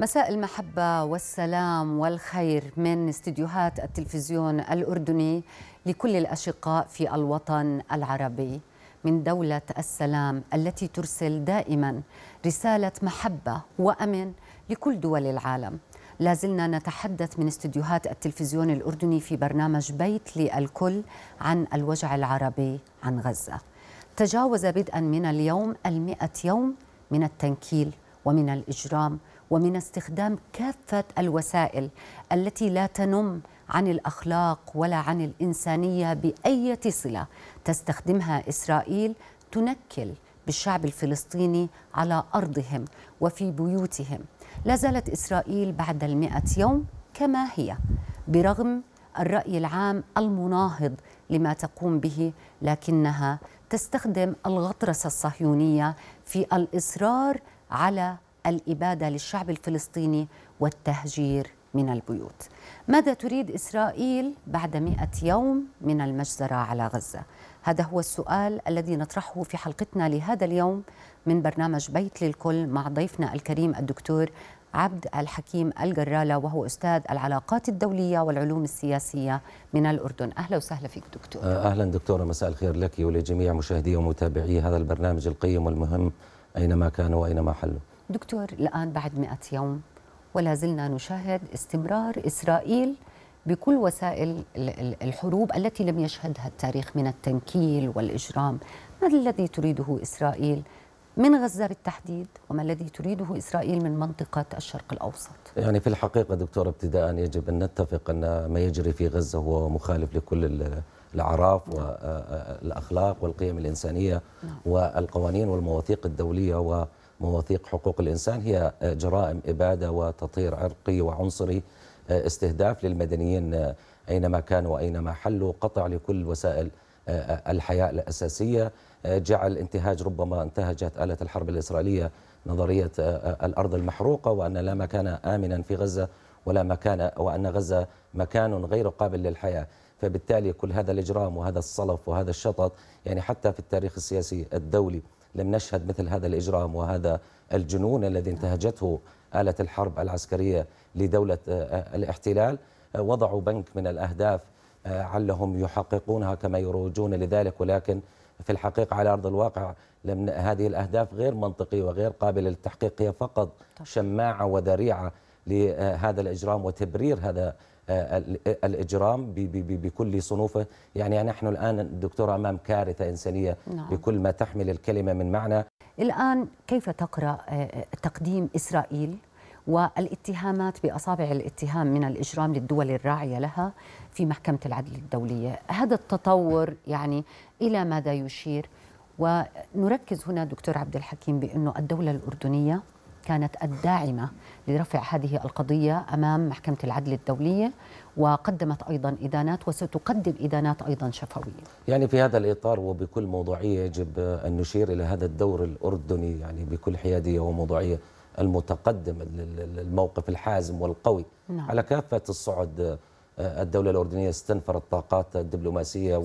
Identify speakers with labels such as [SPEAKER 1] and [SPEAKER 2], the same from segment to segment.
[SPEAKER 1] مساء المحبة والسلام والخير من استديوهات التلفزيون الأردني لكل الأشقاء في الوطن العربي من دولة السلام التي ترسل دائما رسالة محبة وأمن لكل دول العالم لا زلنا نتحدث من استديوهات التلفزيون الأردني في برنامج بيت للكل عن الوجع العربي عن غزة تجاوز بدءا من اليوم المئة يوم من التنكيل ومن الإجرام ومن استخدام كافة الوسائل التي لا تنم عن الأخلاق ولا عن الإنسانية بأية صلة تستخدمها إسرائيل تنكل بالشعب الفلسطيني على أرضهم وفي بيوتهم لا زالت إسرائيل بعد المئة يوم كما هي برغم الرأي العام المناهض لما تقوم به لكنها تستخدم الغطرسة الصهيونية في الإصرار على الإبادة للشعب الفلسطيني والتهجير من البيوت ماذا تريد إسرائيل بعد مئة يوم من المجزرة على غزة؟ هذا هو السؤال الذي نطرحه في حلقتنا لهذا اليوم من برنامج بيت للكل مع ضيفنا الكريم الدكتور عبد الحكيم الجرالة وهو أستاذ العلاقات الدولية والعلوم السياسية من الأردن أهلا وسهلا فيك دكتور آه،
[SPEAKER 2] أهلا دكتورة مساء الخير لك ولجميع مشاهدي ومتابعي هذا البرنامج القيم والمهم أينما كانوا وأينما حلوا
[SPEAKER 1] دكتور الآن بعد 100 يوم ولا زلنا نشاهد استمرار إسرائيل بكل وسائل الحروب التي لم يشهدها التاريخ من التنكيل والإجرام ما الذي تريده إسرائيل من غزة بالتحديد وما الذي تريده إسرائيل من منطقة الشرق الأوسط
[SPEAKER 2] يعني في الحقيقة دكتور ابتداء يجب أن نتفق أن ما يجري في غزة هو مخالف لكل الأعراف نعم. والأخلاق والقيم الإنسانية نعم. والقوانين والمواثيق الدولية و... مواثيق حقوق الإنسان هي جرائم إبادة وتطهير عرقي وعنصري آه، استهداف للمدنيين آه، أينما كانوا وأينما حلوا قطع لكل وسائل آه، الحياة الأساسية جعل انتهاج ربما انتهجت آلة الحرب الإسرائيلية نظرية الأرض المحروقة وأن لا مكان آمنا في غزة ولا مكان وأن غزة مكان غير قابل للحياة فبالتالي كل هذا الإجرام وهذا الصلف وهذا الشطط يعني حتى في التاريخ السياسي الدولي لم نشهد مثل هذا الإجرام وهذا الجنون الذي انتهجته آلة الحرب العسكرية لدولة آه، آه، الاحتلال آه، وضعوا بنك من الأهداف علهم يحققونها كما يروجون لذلك ولكن في الحقيقة على أرض الواقع لم هذه الأهداف غير منطقية وغير قابلة للتحقيق هي فقط شماعة وذريعة لهذا الإجرام وتبرير هذا آه، الإجرام بكل صنوفه يعني نحن الآن دكتور أمام كارثة إنسانية نعم. بكل ما تحمل الكلمة من معنى
[SPEAKER 1] الآن كيف تقرأ آه، تقديم إسرائيل والاتهامات باصابع الاتهام من الاجرام للدول الراعيه لها في محكمه العدل الدوليه، هذا التطور يعني الى ماذا يشير؟ ونركز هنا دكتور عبد الحكيم بانه الدوله الاردنيه كانت الداعمة لرفع هذه القضية أمام محكمة العدل الدولية وقدمت أيضا إدانات وستقدم إدانات أيضا شفوية
[SPEAKER 2] يعني في هذا الإطار وبكل موضوعية يجب أن نشير إلى هذا الدور الأردني يعني بكل حيادية وموضوعية المتقدم الموقف الحازم والقوي نعم. على كافة الصعد آه، الدولة الأردنية استنفرت طاقات الدبلوماسية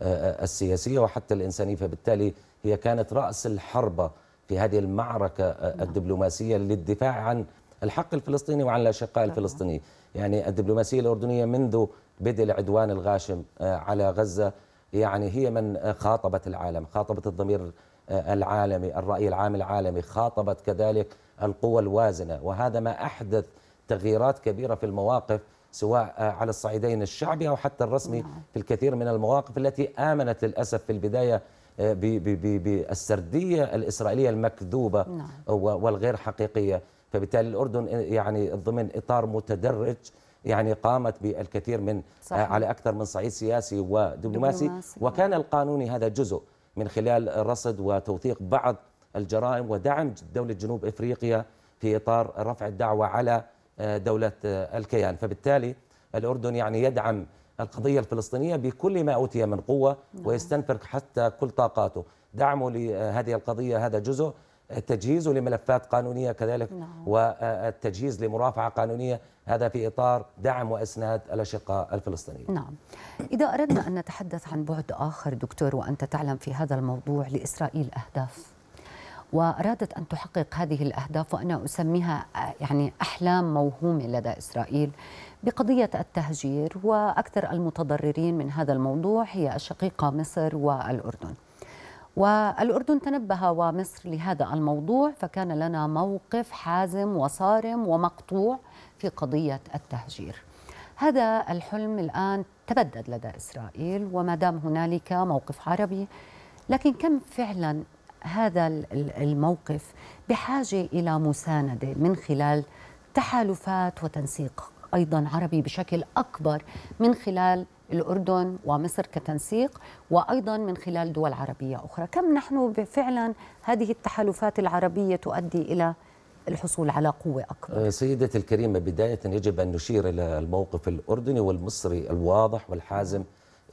[SPEAKER 2] والسياسية وحتى الإنسانية فبالتالي هي كانت رأس الحربة في هذه المعركة نعم. الدبلوماسية للدفاع عن الحق الفلسطيني وعن الأشقاء نعم. الفلسطينيين يعني الدبلوماسية الأردنية منذ بدء العدوان الغاشم آه، على غزة يعني هي من آه، خاطبت العالم خاطبت الضمير آه، العالمي الرأي العام العالمي خاطبت كذلك القوى الوازنة وهذا ما أحدث تغييرات كبيرة في المواقف سواء على الصعيدين الشعبي أو حتى الرسمي نعم. في الكثير من المواقف التي آمنت للأسف في البداية آه، بالسرديه الاسرائيليه المكذوبه نعم. آه، والغير حقيقيه فبالتالي الاردن آه، يعني ضمن اطار متدرج يعني قامت بالكثير من صحيح. على اكثر من صعيد سياسي ودبلوماسي وكان القانوني هذا جزء من خلال رصد وتوثيق بعض الجرائم ودعم دوله جنوب افريقيا في اطار رفع الدعوه على دوله الكيان فبالتالي الاردن يعني يدعم القضية الفلسطينية بكل ما أوتي من قوة نعم. ويستنفر حتى كل طاقاته دعمه لهذه القضية هذا جزء التجهيز لملفات قانونيه كذلك نعم. والتجهيز لمرافعه قانونيه هذا في اطار دعم واسناد الاشقاء الفلسطينيين.
[SPEAKER 1] نعم. اذا اردنا ان نتحدث عن بعد اخر دكتور وانت تعلم في هذا الموضوع لاسرائيل اهداف وأرادت أن تحقق هذه الأهداف وأنا أسميها يعني أحلام موهومة لدى إسرائيل بقضية التهجير وأكثر المتضررين من هذا الموضوع هي الشقيقة مصر والأردن والأردن تنبه ومصر لهذا الموضوع فكان لنا موقف حازم وصارم ومقطوع في قضية التهجير هذا الحلم الآن تبدد لدى إسرائيل وما دام هنالك موقف عربي لكن كم فعلا هذا الموقف بحاجه الى مسانده من خلال تحالفات وتنسيق ايضا عربي بشكل اكبر من خلال الأردن ومصر كتنسيق وأيضا من خلال دول عربية أخرى كم نحن فعلا هذه التحالفات العربية تؤدي إلى الحصول على قوة أكبر
[SPEAKER 2] آه، سيدة الكريمة بداية يجب أن نشير إلى الموقف الأردني والمصري الواضح والحازم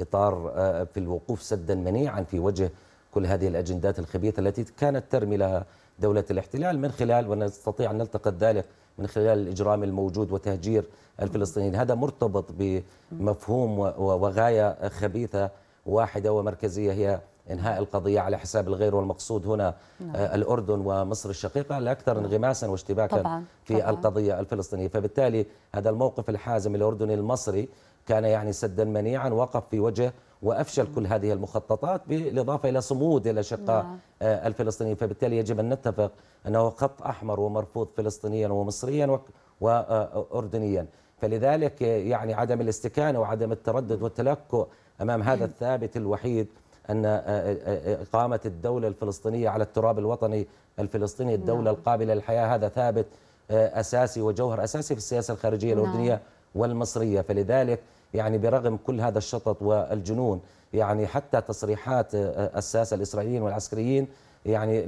[SPEAKER 2] إطار آه، في الوقوف سدا منيعا في وجه كل هذه الأجندات الخبيثة التي كانت ترمي لها دولة الاحتلال من خلال ونستطيع أن نلتقط ذلك من خلال الإجرام الموجود وتهجير الفلسطينيين هذا مرتبط بمفهوم وغاية خبيثة واحدة ومركزية هي انهاء القضيه على حساب الغير والمقصود هنا نعم. آه، الاردن ومصر الشقيقه لاكثر نعم. انغماسا واشتباكا طبعاً. في طبعاً. القضيه الفلسطينيه فبالتالي هذا الموقف الحازم الاردني المصري كان يعني سدا منيعا وقف في وجه وافشل كل هذه المخططات بالاضافه الى صمود الى شقه نعم. آه، الفلسطينيين فبالتالي يجب ان نتفق انه خط احمر ومرفوض فلسطينيا ومصريا واردنيا فلذلك يعني عدم الاستكانه وعدم التردد والتلكؤ امام هذا الثابت الوحيد ان آه، آه، اقامه الدوله الفلسطينيه على التراب الوطني الفلسطيني الدوله نعم. القابله للحياه هذا ثابت اساسي وجوهر اساسي في السياسه الخارجيه نعم. الاردنيه والمصريه فلذلك يعني برغم كل هذا الشطط والجنون يعني حتى تصريحات آه، آه، الساسه الاسرائيليين والعسكريين يعني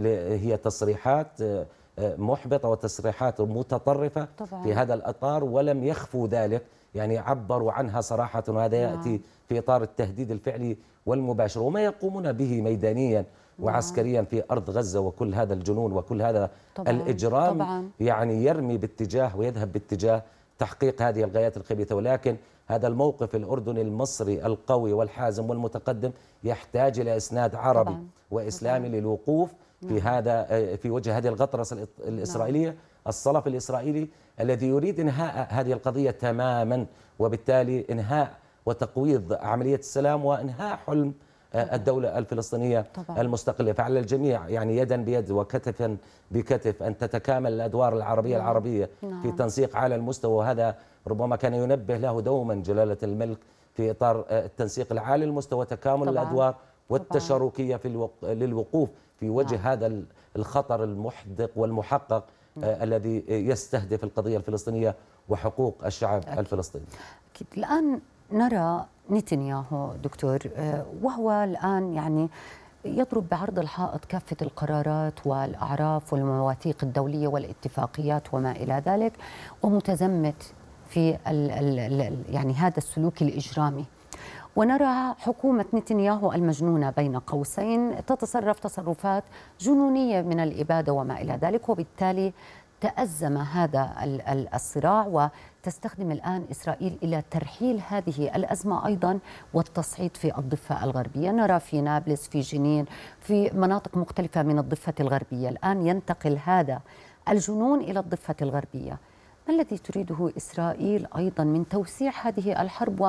[SPEAKER 2] هي تصريحات آه، محبطه وتصريحات متطرفه طبعا. في هذا الاطار ولم يخفوا ذلك يعني عبروا عنها صراحه وهذا نعم. ياتي في اطار التهديد الفعلي والمباشر وما يقومون به ميدانيا نعم. وعسكريا في ارض غزه وكل هذا الجنون وكل هذا طبعاً الاجرام طبعاً يعني يرمي باتجاه ويذهب باتجاه تحقيق هذه الغايات الخبيثه ولكن هذا الموقف الأردني المصري القوي والحازم والمتقدم يحتاج إلى إسناد عربي طبعا. وإسلامي طبعا. للوقوف في نعم. هذا في وجه هذه الغطرسة نعم. الإسرائيلية الصلف الإسرائيلي الذي يريد إنهاء هذه القضية تماما وبالتالي إنهاء وتقويض عملية السلام وإنهاء حلم آه، الدولة الفلسطينية طبعا. المستقلة فعلى الجميع يعني يدا بيد وكتفا بكتف أن تتكامل الأدوار العربية نعم. العربية نعم. في تنسيق على المستوى وهذا ربما كان ينبه له دوما جلالة الملك في إطار آه، التنسيق العالي المستوى تكامل طبعا. الأدوار والتشاركية في الوق... للوقوف في وجه نعم. هذا الخطر المحدق والمحقق آه، نعم. الذي يستهدف القضية الفلسطينية وحقوق الشعب أكيد. الفلسطيني
[SPEAKER 1] أكيد. الآن نرى نتنياهو دكتور آه، وهو الآن يعني يضرب بعرض الحائط كافة القرارات والأعراف والمواثيق الدولية والاتفاقيات وما إلى ذلك ومتزمت في ال الـ يعني هذا السلوك الإجرامي ونرى حكومة نتنياهو المجنونة بين قوسين تتصرف تصرفات جنونية من الإبادة وما إلى ذلك وبالتالي تأزم هذا الصراع وتستخدم الآن إسرائيل إلى ترحيل هذه الأزمة أيضا والتصعيد في الضفة الغربية نرى في نابلس في جنين في مناطق مختلفة من الضفة الغربية الآن ينتقل هذا الجنون إلى الضفة الغربية ما الذي تريده إسرائيل أيضا من توسيع هذه الحرب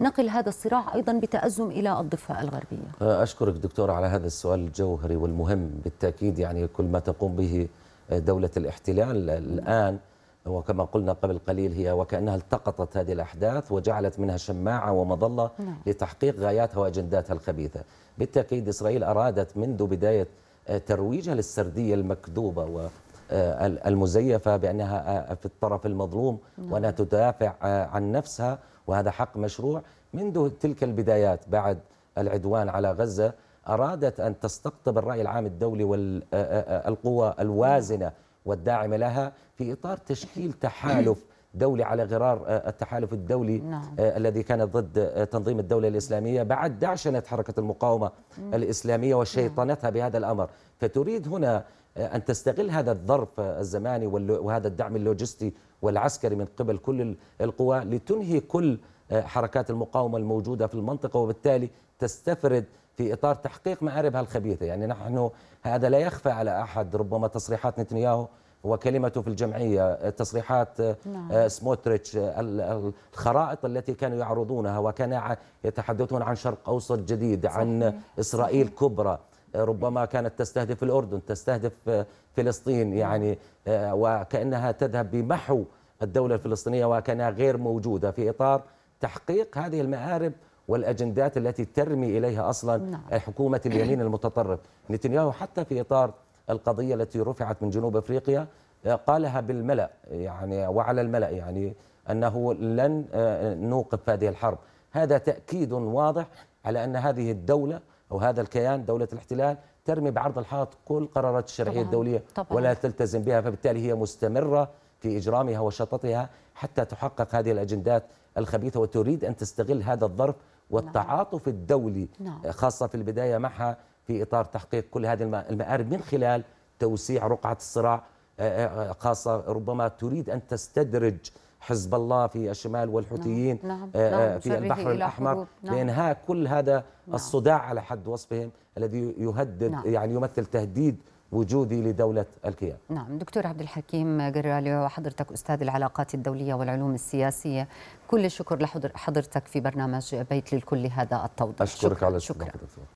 [SPEAKER 1] ونقل هذا الصراع أيضا بتأزم إلى الضفة الغربية
[SPEAKER 2] أه، أشكرك دكتور على هذا السؤال الجوهري والمهم بالتأكيد يعني كل ما تقوم به دولة الاحتلال الآن وكما قلنا قبل قليل هي وكأنها التقطت هذه الأحداث وجعلت منها شماعة ومظلة نعم. لتحقيق غاياتها وأجنداتها الخبيثة بالتأكيد إسرائيل أرادت منذ بداية أه، ترويجها للسردية المكذوبة آه، المزيفة بأنها آه، في الطرف المظلوم نعم. وأنها تدافع آه، عن نفسها وهذا حق مشروع منذ تلك البدايات بعد العدوان على غزة أرادت أن تستقطب الرأي العام الدولي والقوى الوازنة والداعمة لها في إطار تشكيل تحالف دولي على غرار آه، التحالف الدولي نعم. آه، الذي كان ضد آه، تنظيم الدولة الإسلامية بعد دعشنة حركة المقاومة مم. الإسلامية وشيطنتها نعم. بهذا الأمر فتريد هنا أن تستغل هذا الظرف الزماني وهذا الدعم اللوجستي والعسكري من قبل كل القوى لتنهي كل حركات المقاومة الموجودة في المنطقة وبالتالي تستفرد في إطار تحقيق مآربها الخبيثة يعني نحن هذا لا يخفى على أحد ربما تصريحات نتنياهو وكلمته في الجمعية تصريحات آه، نعم. آه، سموتريتش الخرائط التي كانوا يعرضونها وكان يتحدثون عن شرق أوسط جديد صحيح. عن إسرائيل صحيح. كبرى آه، ربما كانت تستهدف الأردن تستهدف فلسطين نعم. يعني وكأنها تذهب بمحو الدولة الفلسطينية وكانها غير موجودة في إطار تحقيق هذه المآرب والأجندات التي ترمي إليها أصلا نعم. حكومة اليمين المتطرف نتنياهو حتى في إطار القضية التي رفعت من جنوب أفريقيا آه، قالها بالملأ يعني وعلى الملأ يعني أنه لن آه، نوقف هذه الحرب هذا تأكيد واضح على أن هذه الدولة أو هذا الكيان دولة الاحتلال ترمي بعرض الحائط كل قرارات الشرعية طبعا الدولية طبعا ولا تلتزم بها فبالتالي هي مستمرة في إجرامها وشططها حتى تحقق هذه الأجندات الخبيثة وتريد أن تستغل هذا الظرف نعم. والتعاطف الدولي نعم. خاصة في البداية معها في إطار تحقيق كل هذه المآرب من خلال توسيع رقعة الصراع آه، آه، آه، خاصة ربما تريد أن تستدرج حزب الله في الشمال والحوثيين نعم. نعم. نعم، في البحر الأحمر نعم. لإنهاء كل هذا نعم. الصداع على حد وصفهم الذي يهدد نعم. يعني يمثل تهديد وجودي لدولة الكيان
[SPEAKER 1] نعم دكتور عبد الحكيم جرالي وحضرتك أستاذ العلاقات الدولية والعلوم السياسية كل الشكر لحضرتك في برنامج بيت للكل هذا التوضيح
[SPEAKER 2] أشكرك شكرا. على شكرا.